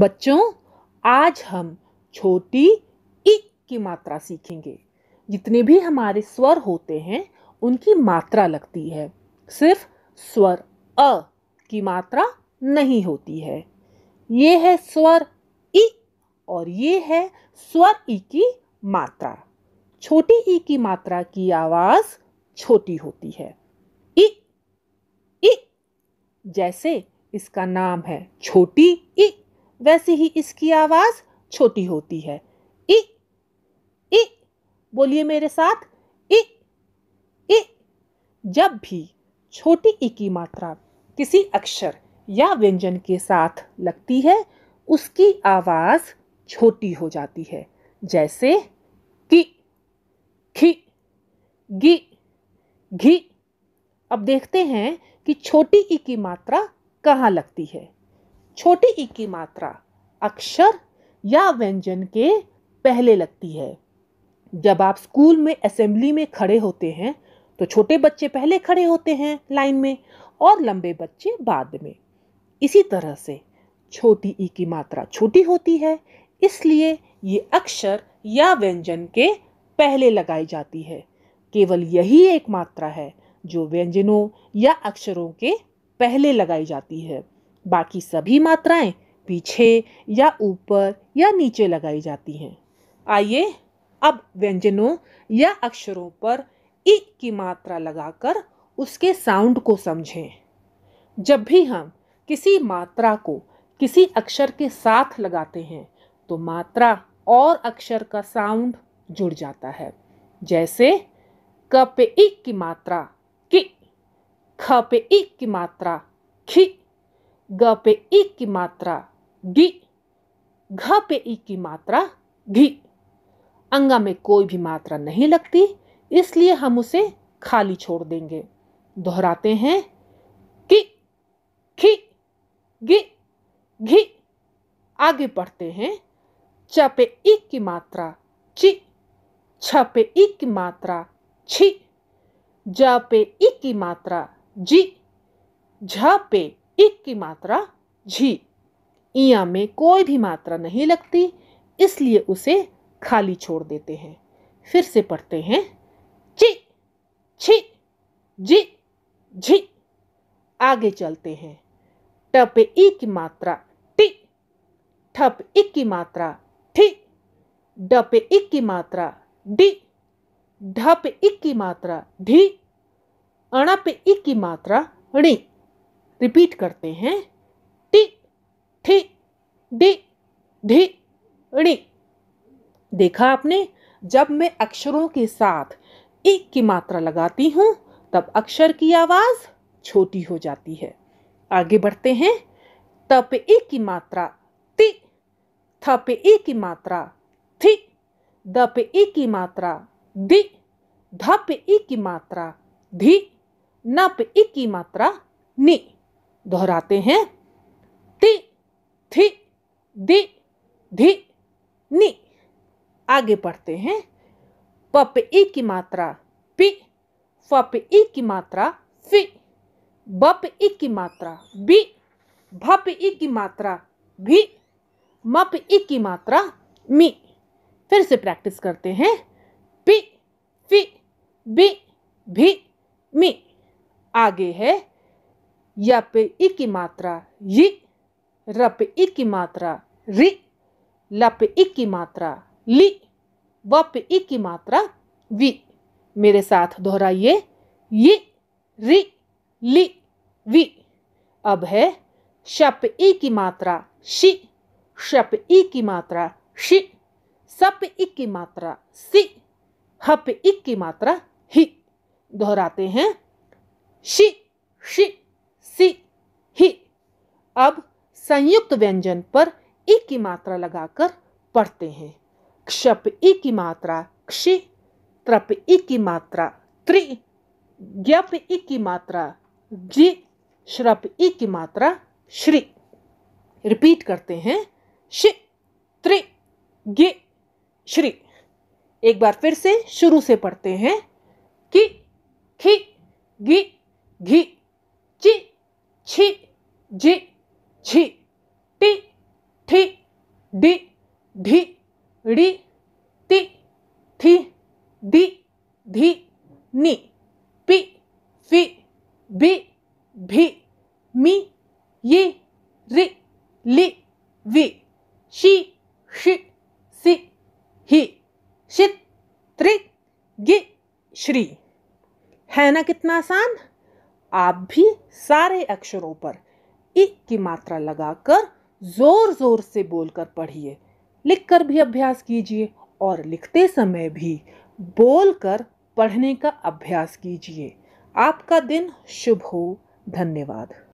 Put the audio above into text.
बच्चों आज हम छोटी इ की मात्रा सीखेंगे जितने भी हमारे स्वर होते हैं उनकी मात्रा लगती है सिर्फ स्वर अ की मात्रा नहीं होती है ये है स्वर इ और ये है स्वर इ की मात्रा छोटी ई की मात्रा की आवाज़ छोटी होती है इ इ जैसे इसका नाम है छोटी इ वैसे ही इसकी आवाज़ छोटी होती है इ इ बोलिए मेरे साथ इ इ जब भी छोटी इ की मात्रा किसी अक्षर या व्यंजन के साथ लगती है उसकी आवाज़ छोटी हो जाती है जैसे कि खि घी घी अब देखते हैं कि छोटी इ की मात्रा कहाँ लगती है छोटी ई की मात्रा अक्षर या व्यंजन के पहले लगती है जब आप स्कूल में असेंबली में खड़े होते हैं तो छोटे बच्चे पहले खड़े होते हैं लाइन में और लंबे बच्चे बाद में इसी तरह से छोटी ई की मात्रा छोटी होती है इसलिए ये अक्षर या व्यंजन के पहले लगाई जाती है केवल यही एक मात्रा है जो व्यंजनों या अक्षरों के पहले लगाई जाती है बाकी सभी मात्राएं पीछे या ऊपर या नीचे लगाई जाती हैं आइए अब व्यंजनों या अक्षरों पर ई की मात्रा लगाकर उसके साउंड को समझें जब भी हम किसी मात्रा को किसी अक्षर के साथ लगाते हैं तो मात्रा और अक्षर का साउंड जुड़ जाता है जैसे क पे ई की मात्रा कि ख पे ई की मात्रा खी ग पे ई की मात्रा गी घ पे ई की मात्रा घी अंगा में कोई भी मात्रा नहीं लगती इसलिए हम उसे खाली छोड़ देंगे दोहराते हैं कि खी घी घी आगे पढ़ते हैं च पे ई की मात्रा ची छ पे ई की मात्रा छी ज पे ई की मात्रा जी झ पे इक की मात्रा झी ईया में कोई भी मात्रा नहीं लगती इसलिए उसे खाली छोड़ देते हैं फिर से पढ़ते हैं ची छी जी झी आगे चलते हैं टप ई की मात्रा टी ठप इक की मात्रा ठी डप इक की मात्रा डी ढप इक की मात्रा ढी अणप इक की मात्रा णी रिपीट करते हैं टी ठी डी ढी णी देखा आपने जब मैं अक्षरों के साथ एक की मात्रा लगाती हूँ तब अक्षर की आवाज़ छोटी हो जाती है आगे बढ़ते हैं तप पे ए की मात्रा ति थप पे ए की मात्रा थी दप पे ए की मात्रा दि धप ए की मात्रा धी नप पे ए की मात्रा नी दोहराते हैं ति थि दि धि नि आगे पढ़ते हैं पप ई की मात्रा पि फप ई की मात्रा फि बप ई की मात्रा बि भप ई की मात्रा भी मप ई की मात्रा मी फिर से प्रैक्टिस करते हैं पि फि बि भी मी आगे है या पे इ की मात्रा यि रप इ की मात्रा रि लप इ की मात्रा लि व इ की मात्रा वि मेरे साथ दोहराइए यि रि लि वि अब है शप इ की मात्रा शि शप इ की मात्रा शि सप इ की मात्रा सि हप इ की मात्रा ही दोहराते हैं शि शि सी ही अब संयुक्त व्यंजन पर ई की मात्रा लगाकर पढ़ते हैं क्षप ई की मात्रा क्षि त्रप ई की मात्रा त्रि ज्ञप ई की मात्रा जि श्रप ई की मात्रा श्री रिपीट करते हैं शि त्रि गि श्री एक बार फिर से शुरू से पढ़ते हैं कि खि गि घी चि छी जी छी टी ठी डी ढी डी ती थी दी धी नी पी फी बी भी मी ये रि लि वी शी शि सी ही शित त्रि गे श्री है ना कितना आसान आप भी सारे अक्षरों पर इ की मात्रा लगाकर ज़ोर ज़ोर से बोलकर पढ़िए लिखकर भी अभ्यास कीजिए और लिखते समय भी बोलकर पढ़ने का अभ्यास कीजिए आपका दिन शुभ हो धन्यवाद